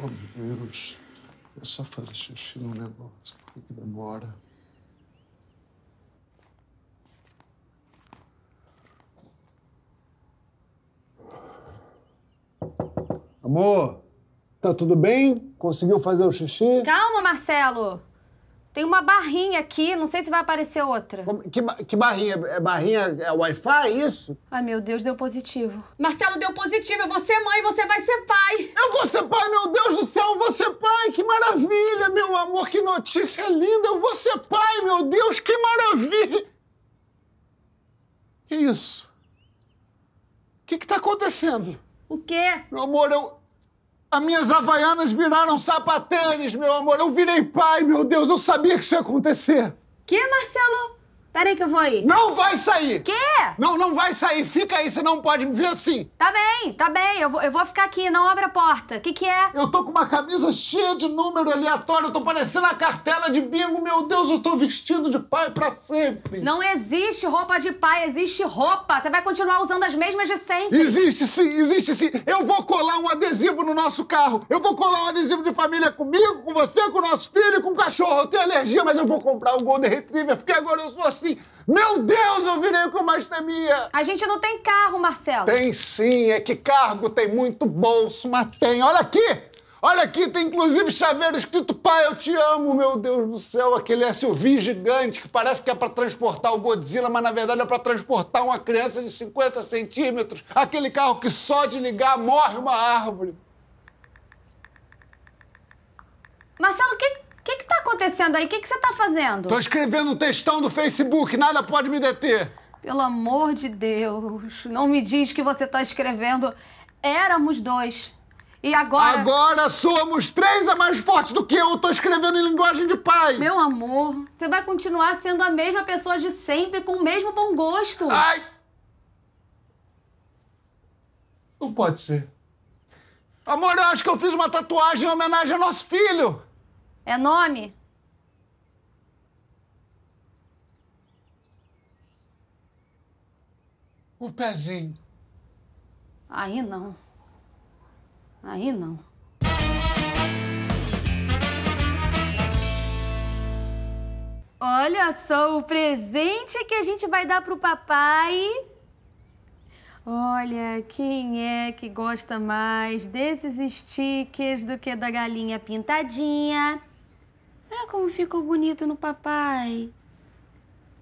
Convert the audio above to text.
Oh, meu Deus. É só fazer xixi no negócio. Por que demora? Amor, tá tudo bem? Conseguiu fazer o xixi? Calma, Marcelo. Tem uma barrinha aqui, não sei se vai aparecer outra. Que, que barrinha? É barrinha é Wi-Fi, é isso? Ai, meu Deus, deu positivo. Marcelo deu positivo, eu vou ser mãe, você vai ser pai. Eu vou ser pai, meu Deus do céu, eu vou ser pai, que maravilha, meu amor, que notícia linda, eu vou ser pai, meu Deus, que maravilha. Que isso? O que que tá acontecendo? O quê? Meu amor, eu, as minhas havaianas viraram sapatênis, meu amor. Eu virei pai, meu Deus. Eu sabia que isso ia acontecer. Que, Marcelo? Peraí que eu vou aí. Não vai sair! Quê? Não, não vai sair. Fica aí, você não pode me ver assim. Tá bem, tá bem. Eu vou, eu vou ficar aqui, não abre a porta. O que que é? Eu tô com uma camisa cheia de número aleatório. Eu tô parecendo a cartela de bingo. Meu Deus, eu tô vestido de pai pra sempre. Não existe roupa de pai, existe roupa. Você vai continuar usando as mesmas de sempre. Existe sim, existe sim. Eu vou colar um adesivo no nosso carro. Eu vou colar um adesivo de família comigo, com você, com o nosso filho, com o cachorro. Eu tenho alergia, mas eu vou comprar um Golden Retriever, porque agora eu sou assim assim: Meu Deus, eu virei o que mais temia! A gente não tem carro, Marcelo. Tem sim, é que cargo tem muito bolso, mas tem. Olha aqui! Olha aqui, tem inclusive chaveiro escrito Pai, eu te amo, meu Deus do céu. Aquele SUV gigante que parece que é para transportar o Godzilla, mas na verdade é para transportar uma criança de 50 centímetros. Aquele carro que só de ligar morre uma árvore. Marcelo, o que acontecendo aí? O que, que você tá fazendo? Tô escrevendo um textão no Facebook, nada pode me deter. Pelo amor de Deus, não me diz que você tá escrevendo Éramos Dois. E agora... Agora somos três é mais forte do que eu. Tô escrevendo em linguagem de pai. Meu amor, você vai continuar sendo a mesma pessoa de sempre, com o mesmo bom gosto. Ai! Não pode ser. Amor, eu acho que eu fiz uma tatuagem em homenagem ao nosso filho. É nome? o pezinho. Aí não. Aí não. Olha só o presente que a gente vai dar pro papai. Olha, quem é que gosta mais desses stickers do que da galinha pintadinha? Olha é como ficou bonito no papai.